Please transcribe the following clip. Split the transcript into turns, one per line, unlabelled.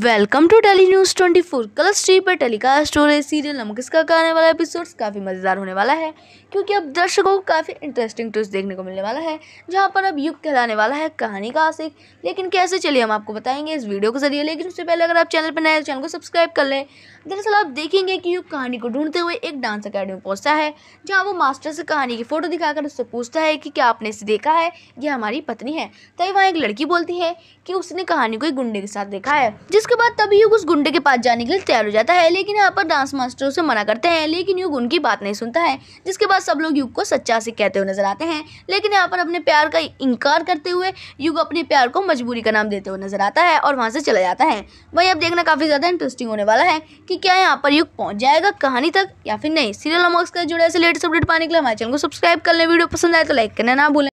welcome to daily news twenty four कल स्ट्री पर टेलीकास्ट हो रहे सीरियल नमक इसका आने वाला एपिसोड्स काफ़ी मज़ेदार होने वाला है क्योंकि अब दर्शकों को काफ़ी इंटरेस्टिंग ट्विस्ट देखने को मिलने वाला है जहां पर अब युग कहलाने वाला है कहानी का आशिक लेकिन कैसे चलिए हम आपको बताएंगे इस वीडियो के जरिए लेकिन उससे पहले अगर आप चैनल पर नए चैनल तो को सब्सक्राइब कर लें दरअसल आप देखेंगे कि युग कहानी को ढूंढते हुए एक डांस अकेडमी पहुँचता है जहाँ वो मास्टर से कहानी की फ़ोटो दिखाकर उससे पूछता है कि क्या आपने इसे देखा है यह हमारी पत्नी है तभी वहाँ एक लड़की बोलती है कि उसने कहानी को एक गुंडे के साथ देखा है जिस जिसके बाद तभी युग उस गुंडे के पास जाने के लिए तैयार हो जाता है लेकिन यहाँ पर डांस मास्टर उसे मना करते हैं लेकिन युग उनकी बात नहीं सुनता है जिसके बाद सब लोग युग को सच्चा से कहते हुए नजर आते हैं लेकिन यहाँ पर अपने प्यार का इनकार करते हुए युग अपने प्यार को मजबूरी का नाम देते हुए नजर आता है और वहाँ से चला जाता है वही अब देखना काफ़ी ज़्यादा इंटरेस्टिंग होने वाला है कि क्या यहाँ पर युग पहुँच जाएगा कहानी तक या फिर नहीं सीरियल अमॉक्स का जुड़े ऐसे लेटेस्ट अपडेट पाने के लिए हमारे चैनल को सब्सक्राइब कर लें वीडियो पसंद आए तो लाइक करना ना भूलें